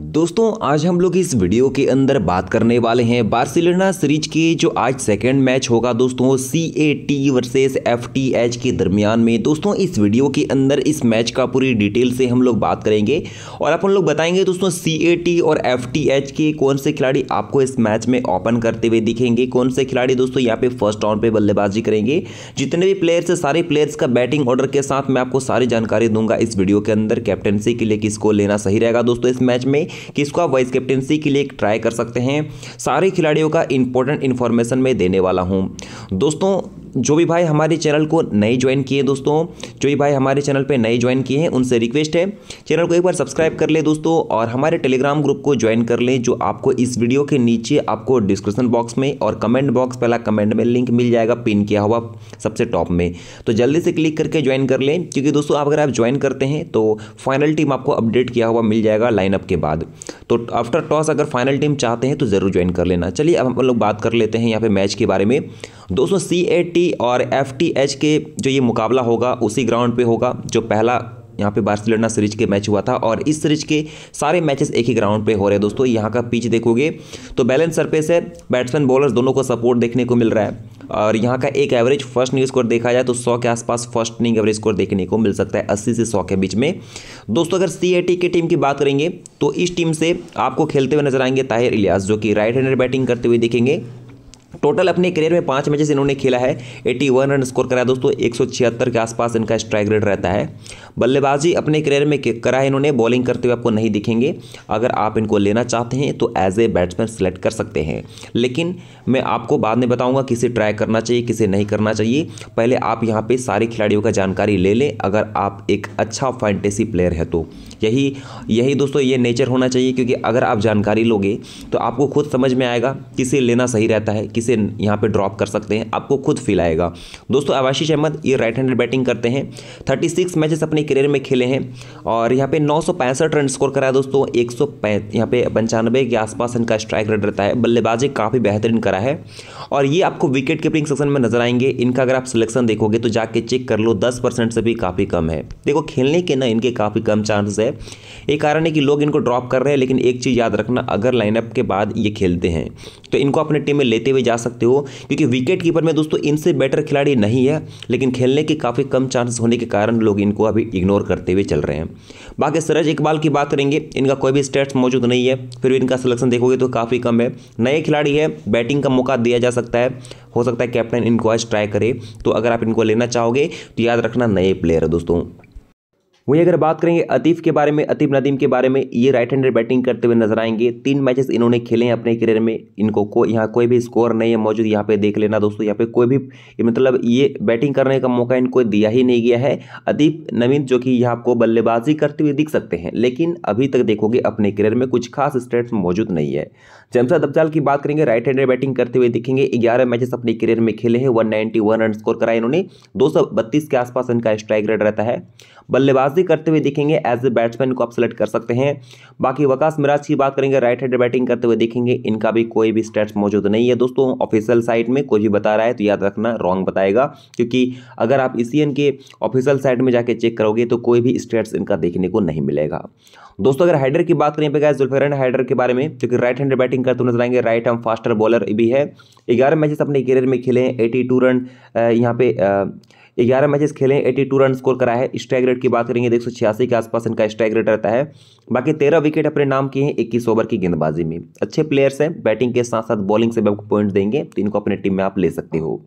दोस्तों आज हम लोग इस वीडियो के अंदर बात करने वाले हैं बार्सिलोना सीरीज के जो आज सेकेंड मैच होगा दोस्तों C A T versus F T H के दरमियान में दोस्तों इस वीडियो के अंदर इस मैच का पूरी डिटेल से हम लोग बात करेंगे और अपन लोग बताएंगे दोस्तों सी ए टी और एफ टी एच के कौन से खिलाड़ी आपको इस मैच में ओपन करते हुए दिखेंगे कौन से खिलाड़ी दोस्तों यहाँ पे फर्स्ट राउंड पर बल्लेबाजी करेंगे जितने भी प्लेयर्स है सारे प्लेयर्स का बैटिंग ऑर्डर के साथ मैं आपको सारी जानकारी दूंगा इस वीडियो के अंदर कैप्टनसी के लिए किसको लेना सही रहेगा दोस्तों इस मैच में कि इसको आप वाइस कैप्टनसी के लिए ट्राई कर सकते हैं सारे खिलाड़ियों का इंपॉर्टेंट इन्फॉर्मेशन मैं देने वाला हूँ दोस्तों जो भी भाई हमारे चैनल को नए ज्वाइन किए दोस्तों जो भी भाई हमारे चैनल पे नए ज्वाइन किए हैं उनसे रिक्वेस्ट है चैनल को एक बार सब्सक्राइब कर ले दोस्तों और हमारे टेलीग्राम ग्रुप को ज्वाइन कर लें जो आपको इस वीडियो के नीचे आपको डिस्क्रिप्शन बॉक्स में और कमेंट बॉक्स पहला कमेंट में लिंक मिल जाएगा पिन किया हुआ सबसे टॉप में तो जल्दी से क्लिक करके ज्वाइन कर लें क्योंकि दोस्तों अगर आप ज्वाइन करते हैं तो फाइनल टीम आपको अपडेट किया हुआ मिल जाएगा लाइनअप के बाद तो आफ्टर टॉस अगर फाइनल टीम चाहते हैं तो ज़रूर ज्वाइन कर लेना चलिए अब हम लोग बात कर लेते हैं यहाँ पे मैच के बारे में दोस्तों सी ए टी टी और एफ टी एच के जो ये मुकाबला होगा उसी ग्राउंड पे होगा जो पहला यहाँ पे बार्सिलोना सीरीज के मैच हुआ था और इस सीरीज के सारे मैचेस एक ही ग्राउंड पे हो रहे हैं दोस्तों यहाँ का पिच देखोगे तो बैलेंस सरफेस है बैट्समैन बॉलर्स दोनों को सपोर्ट देखने को मिल रहा है और यहाँ का एक एवरेज फर्स्ट इनिंग स्कोर देखा जाए तो 100 के आसपास फर्स्ट इनिंग एवरेज स्कोर देखने को मिल सकता है अस्सी से सौ के बीच में दोस्तों अगर सी की टीम की बात करेंगे तो इस टीम से आपको खेलते हुए नजर आएंगे ताहिर इलियास जो कि राइट हैंडर बैटिंग करते हुए देखेंगे टोटल अपने करियर में पांच मैचेस इन्होंने खेला है 81 रन स्कोर कराया दोस्तों एक के आसपास इनका स्ट्राइक रेट रहता है बल्लेबाजी अपने करियर में करा है इन्होंने बॉलिंग करते हुए आपको नहीं दिखेंगे अगर आप इनको लेना चाहते हैं तो एज ए बैट्समैन सेलेक्ट कर सकते हैं लेकिन मैं आपको बाद में बताऊँगा किसे ट्राई करना चाहिए किसे नहीं करना चाहिए पहले आप यहाँ पर सारे खिलाड़ियों का जानकारी ले लें अगर आप एक अच्छा फैंटेसी प्लेयर है तो यही यही दोस्तों ये नेचर होना चाहिए क्योंकि अगर आप जानकारी लोगे तो आपको खुद समझ में आएगा किसे लेना सही रहता है किसे से यहाँ पे ड्रॉप कर सकते हैं आपको खुद फील आएगा दोस्तों आवाशीष अहमद ये राइट हैंडेड बैटिंग करते हैं 36 मैचेस अपने करियर में खेले हैं और यहाँ पे नौ रन स्कोर कराया दोस्तों एक सौ यहाँ पे पंचानवे के आसपास इनका स्ट्राइक रेट रहता है बल्लेबाजी काफ़ी बेहतरीन करा है और ये आपको विकेट कीपिंग सेक्शन में नजर आएंगे इनका अगर आप सिलेक्शन देखोगे तो जाके चेक कर लो दस से भी काफ़ी कम है देखो खेलने के ना इनके काफ़ी कम चांसेस है एक कारण है कि लोग इनको ड्रॉप कर रहे हैं लेकिन एक चीज़ याद रखना अगर लाइनअप के बाद ये खेलते हैं तो इनको अपने टीम में लेते हुए जा सकते हो क्योंकि विकेट कीपर में दोस्तों इनसे बेटर खिलाड़ी नहीं है लेकिन खेलने के काफ़ी कम चांसेस होने के कारण लोग इनको अभी इग्नोर करते हुए चल रहे हैं बाकी सरज इकबाल की बात करेंगे इनका कोई भी स्टेट्स मौजूद नहीं है फिर भी इनका सिलेक्शन देखोगे तो काफ़ी कम है नए खिलाड़ी है बैटिंग का मौका दिया जा सकता है हो सकता है कैप्टन इनको आज ट्राई करे तो अगर आप इनको लेना चाहोगे तो याद रखना नए प्लेयर है दोस्तों वहीं अगर बात करेंगे अतीफ के बारे में अतीफ नदीम के बारे में ये राइट हैंडर बैटिंग करते हुए नजर आएंगे तीन मैचेस इन्होंने खेले हैं अपने करियर में इनको को यहाँ कोई भी स्कोर नहीं है मौजूद यहाँ पे देख लेना दोस्तों यहाँ पे कोई भी मतलब ये बैटिंग करने का मौका इनको दिया ही नहीं गया है अतीफ नवीन जो कि यहाँ आपको बल्लेबाजी करते हुए दिख सकते हैं लेकिन अभी तक देखोगे अपने करियर में कुछ खास स्टेट्स मौजूद नहीं है जमसद अफजाल की बात करेंगे राइट हैंडर बैटिंग करते हुए दिखेंगे ग्यारह मैचेस अपने करियर में खेले हैं वन रन स्कोर कराए इन्होंने दो के आसपास इनका स्ट्राइक रेट रहता है बल्लेबाजी करते हुए दिखेंगे एज ए बैट्समैन को आप सेलेक्ट कर सकते हैं बाकी वकास मिराज की बात करेंगे राइट हैंड बैटिंग करते हुए देखेंगे इनका भी कोई भी स्टेट्स मौजूद नहीं है दोस्तों ऑफिशियल साइट में कोई भी बता रहा है तो याद रखना रॉन्ग बताएगा क्योंकि अगर आप ई के ऑफिशियल साइट में जाके चेक करोगे तो कोई भी स्टेट्स इनका देखने को नहीं मिलेगा दोस्तों अगर हाइडर की बात करें पे गैस जुल्फरन हाइडर के बारे में जो कि राइट हैंड बैटिंग करते नजर आएंगे राइट हम फास्टर बॉलर भी है ग्यारह मैचेस अपने करियर में खेले हैं एटी रन यहाँ पे आ, ग्यारह मैचेस खेले एटी टू रन स्कोर करा है स्ट्राइक रेट की बात करेंगे एक सौ छियासी के आसपास इनका स्ट्राइक रेट रहता है बाकी तेरह विकेट अपने नाम किए हैं इक्कीस ओवर की गेंदबाजी में अच्छे प्लेयर्स हैं बैटिंग के साथ साथ बॉलिंग से भी आपको पॉइंट देंगे तो इनको अपने टीम में आप ले सकते हो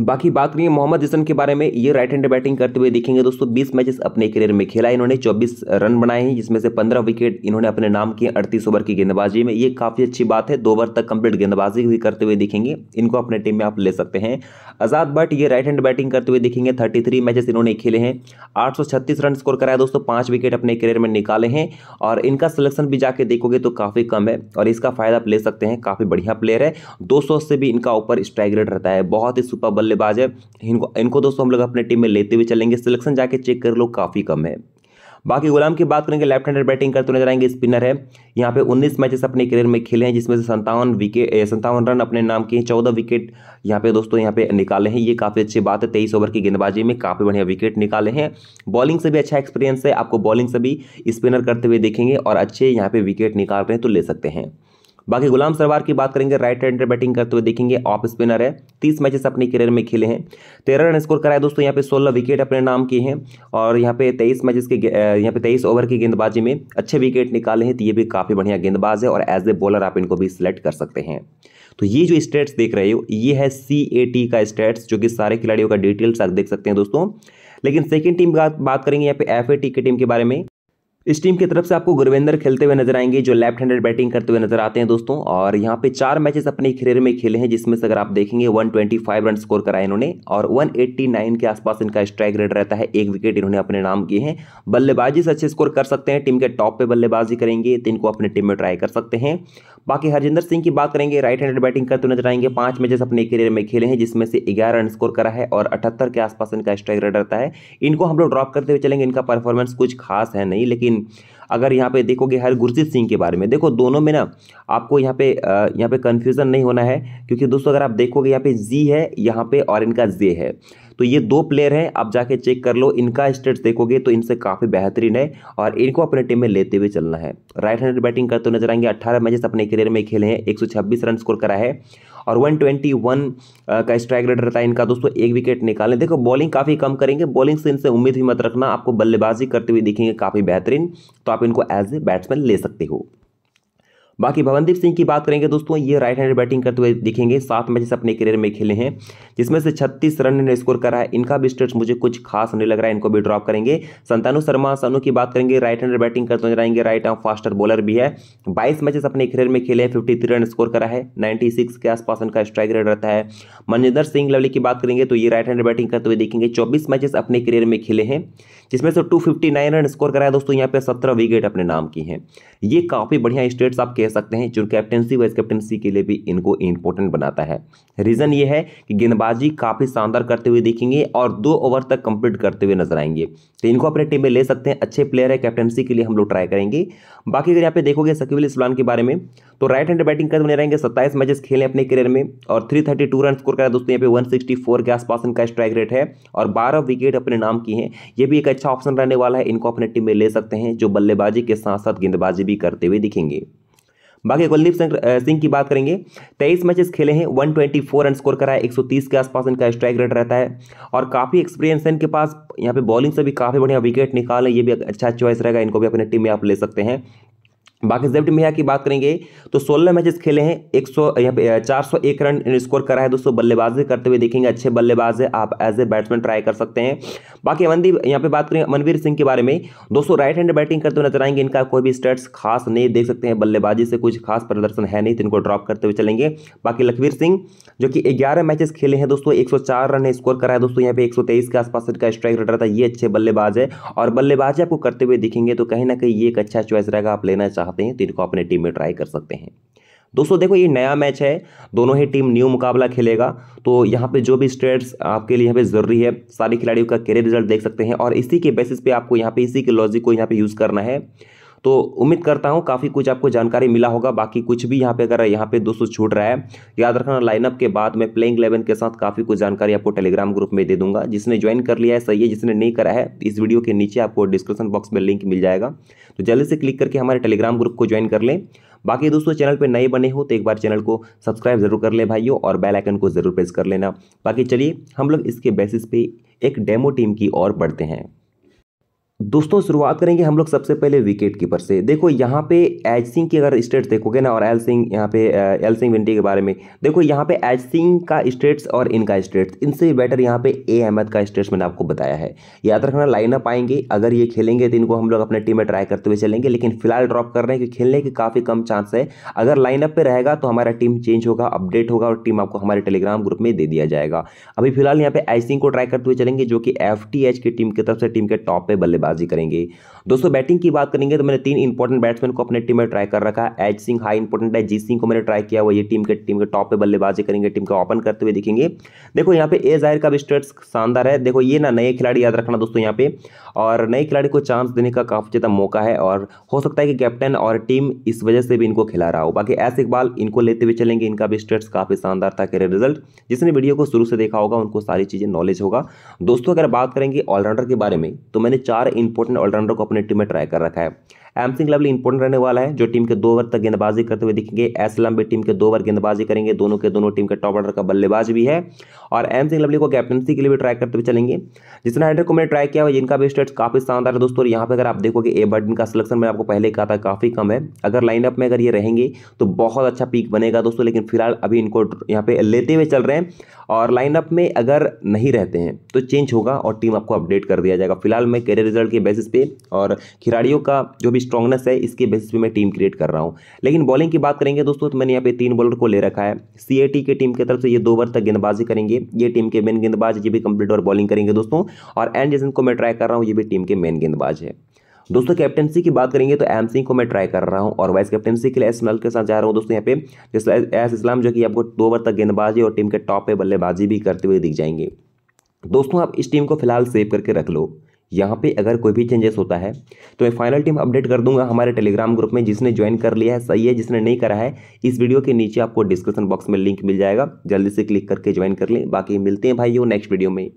बाकी बात करिए मोहम्मद जिसन के बारे में ये राइट हैंड बैटिंग करते हुए देखेंगे दोस्तों 20 मैचेस अपने करियर में खेला इन्होंने 24 रन बनाए हैं जिसमें से 15 विकेट इन्होंने अपने नाम किए 38 ओवर की गेंदबाजी में ये काफ़ी अच्छी बात है दो ओवर तक कंप्लीट गेंदबाजी भी करते हुए दिखेंगे इनको अपने टीम में आप ले सकते हैं आज़ाद भट्ट ये राइट हैंड बैटिंग करते हुए दिखेंगे थर्टी थ्री मैचेस इन्होंने खेले हैं आठ रन स्कोर कराया दोस्तों पाँच विकेट अपने करियर में निकाले हैं और इनका सिलेक्शन भी जाके देखोगे तो काफ़ी कम है और इसका फ़ायदा आप ले सकते हैं काफ़ी बढ़िया प्लेयर है दो से भी इनका ऊपर स्ट्राइक रेट रहता है बहुत ही सुपर बल्लेबाज है इनको इनको दोस्तों हम लोग अपने टीम में लेते हुए चलेंगे सिलेक्शन जाके चेक कर लो काफ़ी कम है बाकी गुलाम की बात करेंगे लेफ्ट हैंडर बैटिंग करते नजर आएंगे स्पिनर है यहाँ पे 19 मैचेस अपने करियर में खेले हैं जिसमें से संतावन विकेट संतावन रन अपने नाम किए हैं चौदह विकेट यहाँ पे दोस्तों यहाँ पे निकाले हैं ये काफ़ी अच्छी बात है तेईस ओवर की गेंदबाजी में काफ़ी बढ़िया विकेट निकाले हैं बॉलिंग से भी अच्छा एक्सपीरियंस है आपको बॉलिंग से भी स्पिनर करते हुए देखेंगे और अच्छे यहाँ पे विकेट निकाल रहे हैं तो ले सकते हैं बाकी गुलाम सरवार की बात करेंगे राइट हैंड बैटिंग करते हुए देखेंगे ऑफ स्पिनर है तीस मैचेस अपने करियर में खेले हैं तेरह रन स्कोर कराए दोस्तों यहाँ पे सोलह विकेट अपने नाम किए हैं और यहाँ पे तेईस मैचेस के यहाँ पे तेईस ओवर की गेंदबाजी में अच्छे विकेट निकाले हैं तो ये भी काफ़ी बढ़िया गेंदबाज है और एज ए बॉलर आप इनको भी सिलेक्ट कर सकते हैं तो ये जो स्टेट्स देख रहे हो ये है सी ए टी का स्टेट्स जो कि सारे खिलाड़ियों का डिटेल्स आप देख सकते हैं दोस्तों लेकिन सेकेंड टीम का बात करेंगे यहाँ पे एफ ए टी की टीम के बारे में इस टीम की तरफ से आपको गुरविंदर खेलते हुए नजर आएंगे जो लेफ्ट हैंडेड बैटिंग करते हुए नजर आते हैं दोस्तों और यहाँ पे चार मैचेस अपने खेर में खेले हैं जिसमें से अगर आप देखेंगे 125 रन स्कोर कराए इन्होंने और 189 के आसपास इनका स्ट्राइक रेट रहता है एक विकेट इन्होंने अपने नाम किए हैं बल्लेबाजी से अच्छे स्कोर कर सकते हैं टीम के टॉप पे बल्लेबाजी करेंगे तो इनको अपने टीम में ट्राई कर सकते हैं बाकी हरजिंदर सिंह की बात करेंगे राइट हैंडेड बैटिंग करते नजर आएंगे पांच मैचेस अपने करियर में खेले हैं जिसमें से ग्यारह रन स्कोर करा है और अठहत्तर के आसपास इनका स्ट्राइक रेट रहता है इनको हम लोग ड्रॉप करते हुए चलेंगे इनका परफॉर्मेंस कुछ खास है नहीं लेकिन अगर यहाँ पे देखोगे हर गुरजीत सिंह के बारे में देखो दोनों में ना आपको यहाँ पे यहाँ पे कन्फ्यूज़न नहीं होना है क्योंकि दोस्तों अगर आप देखोगे यहाँ पे जी है यहाँ पे और इनका जे है तो ये दो प्लेयर हैं आप जाके चेक कर लो इनका स्टेट्स देखोगे तो इनसे काफ़ी बेहतरीन है और इनको अपने टीम में लेते हुए चलना है राइट हैंड बैटिंग करते नजर आएंगे अट्ठारह मैचेस अपने करियर में खेले हैं एक रन स्कोर करा है और 121 का स्ट्राइक रेट रहता है इनका दोस्तों एक विकेट निकालें देखो बॉलिंग काफ़ी कम करेंगे बॉलिंग से इनसे उम्मीद भी मत रखना आपको बल्लेबाजी करते हुए दिखेंगे काफ़ी बेहतरीन तो आप इनको एज ए बैट्समैन ले सकते हो बाकी भवनदीप सिंह की बात करेंगे दोस्तों ये राइट हैंड बैटिंग करते हुए दिखेंगे सात मैचेस अपने करियर में खेले हैं जिसमें से छत्तीस रन ने स्कोर करा है इनका भी स्टेट्स मुझे कुछ खास नहीं लग रहा है इनको भी ड्रॉप करेंगे संतानु शर्मा सनु की बात करेंगे राइट हैंड बैटिंग करते नजर आएंगे राइट आर्म फास्टर बॉलर भी है बाईस मैचेस अपने करियर में खेले हैं फिफ्टी रन स्कोर करा है नाइन्टी के आसपास इनका स्ट्राइक रेट रहता है मनजिंदर सिंह लवली की बात करेंगे तो ये राइट हैंड बैटिंग करते हुए देखेंगे चौबीस मैचेस अपने करियर में खेले हैं जिसमें से टू रन स्कोर करा है दोस्तों यहाँ पे सत्रह विकेट अपने नाम की हैं ये काफ़ी बढ़िया स्टेट्स आप कह सकते हैं जो कैप्टनसी वाइस कैप्टनसी के लिए भी इनको इंपॉर्टेंट बनाता है रीज़न ये है कि गेंदबाजी काफ़ी शानदार करते हुए देखेंगे और दो ओवर तक कंप्लीट करते हुए नजर आएंगे तो इनको अपने टीम में ले सकते हैं अच्छे प्लेयर है कैप्टनसी के लिए हम लोग ट्राई करेंगे बाकी अगर यहाँ पे देखोगे सकीब अली इस्लान के बारे में तो राइट हैंड बैटिंग करते बने रहेंगे सत्ताईस मैचेस खेले अपने करियर में और three thirty two run score करा दोस्तों यहाँ पे वन सिक्सटी फोर के आसपास इनका स्ट्राइक रेट है और बारह विकेट अपने नाम की हैं ये भी एक अच्छा ऑप्शन रहने वाला है इनको अपने टीम में ले सकते हैं जो बल्लेबाजी के साथ साथ गेंदबाजी भी करते हुए दिखेंगे बाकी कुलदीप सिंह की बात करेंगे तेईस मैचेस खेले हैं one twenty four run score करा है तीस के आसपास इनका स्ट्राइक रेट रहता है और काफ़ी एक्सपीरियंस है इनके पास यहाँ पे बॉलिंग से भी काफ़ी बढ़िया विकेट निकाले ये भी अच्छा चॉइस रहेगा इनको भी अपने टीम में आप ले सकते हैं बाकी जेब मेहा की बात करेंगे तो 16 मैचेस खेले हैं 100 सौ यहाँ पे चार रन स्कोर करा है दोस्तों बल्लेबाजी करते हुए देखेंगे अच्छे बल्लेबाज है आप एज ए बैट्समैन ट्राई कर सकते हैं बाकी अमनदीप यहाँ पे बात करें मनवीर सिंह के बारे में दोस्तों राइट हैंड बैटिंग करते हुए नजर आएंगे इनका कोई भी स्टेट्स खास नहीं देख सकते हैं बल्लेबाजी से कुछ खास प्रदर्शन है नहीं तो इनको ड्रॉप करते हुए चलेंगे बाकी लखवीर सिंह जो कि ग्यारह मैचेस खेले हैं दोस्तों एक रन स्कोर करा है दोस्तों यहाँ पे एक के आसपास इनका स्ट्राइक रेट था ये अच्छे बल्लेबाज है और बल्लेबाजी आपको करते हुए दिखेंगे तो कहीं ना कहीं ये एक अच्छा चॉइस रहेगा आप लेना चाहते चाहते हैं तो इनको अपने टीम में ट्राई कर सकते हैं दोस्तों देखो ये नया मैच है दोनों ही टीम न्यू मुकाबला खेलेगा तो यहाँ पे जो भी स्टेट्स आपके लिए यहाँ पे ज़रूरी है सारे खिलाड़ियों का करियर रिजल्ट देख सकते हैं और इसी के बेसिस पे आपको यहाँ पे इसी के लॉजिक को यहाँ पे यूज़ करना है तो उम्मीद करता हूँ काफ़ी कुछ आपको जानकारी मिला होगा बाकी कुछ भी यहाँ पे अगर यहाँ पे दोस्तों छूट रहा है याद रखना लाइनअप के बाद मैं प्लेइंग इलेवन के साथ काफ़ी कुछ जानकारी आपको टेलीग्राम ग्रुप में दे दूंगा जिसने ज्वाइन कर लिया है सही है जिसने नहीं करा है इस वीडियो के नीचे आपको डिस्क्रिप्शन बॉक्स में लिंक मिल जाएगा तो जल्दी से क्लिक करके हमारे टेलीग्राम ग्रुप को ज्वाइन कर लें बाकी दोस्तों चैनल पर नए बने हो तो एक बार चैनल को सब्सक्राइब जरूर कर लें भाइयों और बेल आइकन को जरूर प्रेस कर लेना बाकी चलिए हम लोग इसके बेसिस पे एक डेमो टीम की ओर बढ़ते हैं दोस्तों शुरुआत करेंगे हम लोग सबसे पहले विकेट कीपर से देखो यहाँ पे एज सिंह की अगर स्टेट्स देखोगे ना और एल सिंह यहाँ पे एल सिंह विंटी के बारे में देखो यहाँ पे एज सिंह का स्टेट्स और इनका स्टेट्स इनसे भी बेटर यहाँ पे ए अहमद का स्टेट्स मैंने आपको बताया है याद रखना लाइनअप आएंगे अगर ये खेलेंगे तो इनको हम लोग अपने टीम में ट्राई करते हुए चलेंगे लेकिन फिलहाल ड्रॉप कर रहे हैं कि खेलने के काफ़ी कम चांस है अगर लाइनअप पर रहेगा तो हमारा टीम चेंज होगा अपडेट होगा और टीम आपको हमारे टेलीग्राम ग्रुप में दे दिया जाएगा अभी फिलहाल यहाँ पे एज सिंह को ट्राई करते हुए चलेंगे जो कि एफ की टीम की तरफ से टीम के टॉप पर बल्लेबाज गेंदबाजी करेंगे दोस्तों बैटिंग की बात करेंगे तो मैंने तीन इंपॉर्टेंट बैट्समैन को अपने टीम में ट्राई कर रखा है एच सिंह हाई इंपॉर्टेंट है जी सिंह को मैंने ट्राई किया हुआ ये टीम के टीम के टॉप पे बल्लेबाजी करेंगे टीम को ओपन करते हुए दिखेंगे देखो यहाँ पे ए जाहिर का भी स्टेट्स शानदार है देखो ये ना नए खिलाड़ी याद रखना दोस्तों यहाँ पे और नए खिलाड़ी को चांस देने का काफ़ी ज़्यादा मौका है और हो सकता है कि कैप्टन और टीम इस वजह से भी इनको खिला रहा हो बाकी ऐसे इकबाल इनको लेते हुए चलेंगे इनका भी स्टेट्स काफ़ी शानदार था करियर रिजल्ट जिसने वीडियो को शुरू से देखा होगा उनको सारी चीज़ें नॉलेज होगा दोस्तों अगर बात करेंगे ऑलराउंडर के बारे में तो मैंने चार इंपॉर्टेंट ऑलराउंडर को अपने टीम में ट्राई कर रखा है एम सिंह लवली इंपोर्टेंट रहने वाला है जो टीम के दो ओवर तक गेंदबाजी करते हुए दिखेंगे एस भी टीम के दो ओवर गेंदबाजी करेंगे दोनों के दोनों टीम के टॉप ऑर्डर का बल्लेबाज भी है और एम सिंह लवली को कैप्टनसी के लिए भी ट्राई करते हुए चलेंगे जितना हाइडर को मैंने ट्राई किया हुआ जिनका भी स्टेट्स काफी शानदार है दोस्तों यहाँ पर अगर आप देखोगे ए बर्डन का सिलेक्शन मैंने आपको पहले कहा था काफी कम है अगर लाइनअप में अगर ये रहेंगे तो बहुत अच्छा पीक बनेगा दोस्तों लेकिन फिलहाल अभी इनको यहाँ पे लेते हुए चल रहे हैं और लाइनअप में अगर नहीं रहते हैं तो चेंज होगा और टीम आपको अपडेट कर दिया जाएगा फिलहाल मैं कैरियर रिजल्ट के बेसिस पे और खिलाड़ियों का जो भी स्ट्रॉन्गनेस है इसके बेसिस पे मैं टीम क्रिएट कर रहा हूँ लेकिन बॉलिंग की बात करेंगे दोस्तों तो मैंने यहाँ पे तीन बॉलर को ले रखा है सी के टीम की तरफ से ये दो ओवर तक गेंदबाजी करेंगे ये टीम के मेन गेंदबाज ये भी कंप्लीट और बॉलिंग करेंगे दोस्तों और एन जेसन को मैं ट्राई कर रहा हूँ ये भी टीम के मेन गेंदबाज है दोस्तों कैप्टनसी की बात करेंगे तो एम सिंह को मैं ट्राई कर रहा हूं और वाइस कैप्टनसी के लिए एस नल के साथ जा रहा हूं दोस्तों यहां पे जैसे एस इस्लाम जो कि आपको दो ओवर तक गेंदबाजी और टीम के टॉप पे बल्लेबाजी भी करते हुए दिख जाएंगे दोस्तों आप इस टीम को फिलहाल सेव करके रख लो यहाँ पे अगर कोई भी चेंजेस होता है तो मैं फाइनल टीम अपडेट कर दूंगा हमारे टेलीग्राम ग्रुप में जिसने ज्वाइन कर लिया है सही है जिसने नहीं करा है इस वीडियो के नीचे आपको डिस्क्रिप्शन बॉक्स में लिंक मिल जाएगा जल्दी से क्लिक करके ज्वाइन कर लें बाकी मिलते हैं भाइयों नेक्स्ट वीडियो में